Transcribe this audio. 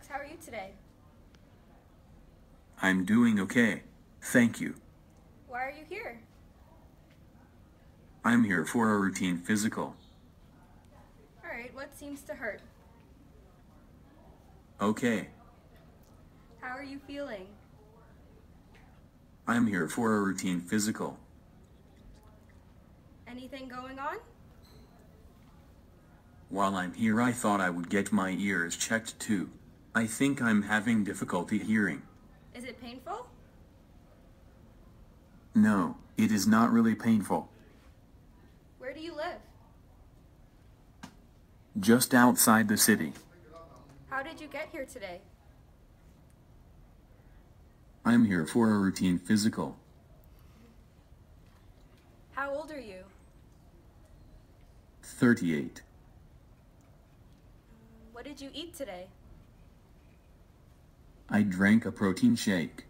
Alex. How are you today? I'm doing okay. Thank you. Why are you here? I'm here for a routine physical. Alright, what seems to hurt? Okay. How are you feeling? I'm here for a routine physical. Anything going on? While I'm here I thought I would get my ears checked too. I think I'm having difficulty hearing. Is it painful? No, it is not really painful. Where do you live? Just outside the city. How did you get here today? I'm here for a routine physical. How old are you? 38. What did you eat today? I drank a protein shake.